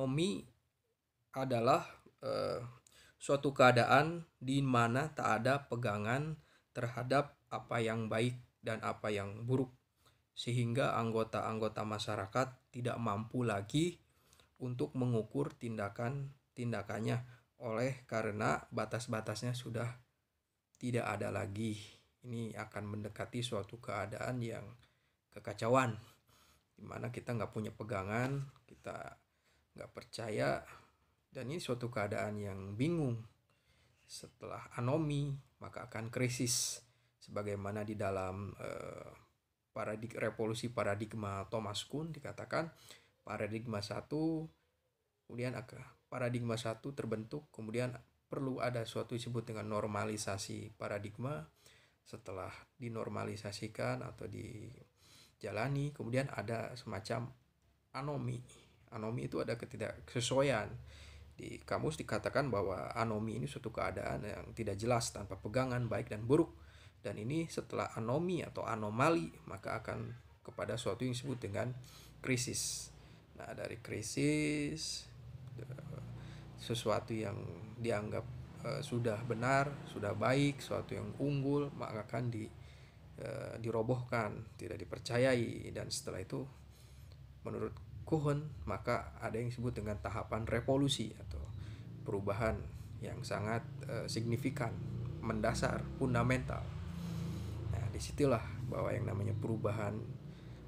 Naomi adalah uh, suatu keadaan di mana tak ada pegangan terhadap apa yang baik dan apa yang buruk, sehingga anggota-anggota masyarakat tidak mampu lagi untuk mengukur tindakan-tindakannya oleh karena batas-batasnya sudah tidak ada lagi. Ini akan mendekati suatu keadaan yang kekacauan, di mana kita nggak punya pegangan, kita nggak percaya dan ini suatu keadaan yang bingung setelah anomi maka akan krisis sebagaimana di dalam eh, paradig revolusi paradigma Thomas Kuhn dikatakan paradigma satu kemudian paradigma satu terbentuk kemudian perlu ada suatu disebut dengan normalisasi paradigma setelah dinormalisasikan atau dijalani kemudian ada semacam anomi Anomi itu ada ketidaksesuaian. Di kamus dikatakan bahwa anomi ini suatu keadaan yang tidak jelas tanpa pegangan baik dan buruk. Dan ini setelah anomi atau anomali maka akan kepada suatu yang disebut dengan krisis. Nah, dari krisis eh, sesuatu yang dianggap eh, sudah benar, sudah baik, suatu yang unggul maka akan di eh, dirobohkan, tidak dipercayai dan setelah itu menurut Kuhn, maka ada yang disebut dengan tahapan revolusi atau perubahan yang sangat e, signifikan, mendasar, fundamental. Nah, disitulah bahwa yang namanya perubahan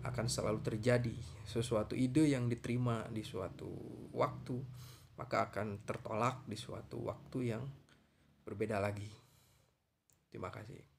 akan selalu terjadi. Sesuatu ide yang diterima di suatu waktu, maka akan tertolak di suatu waktu yang berbeda lagi. Terima kasih.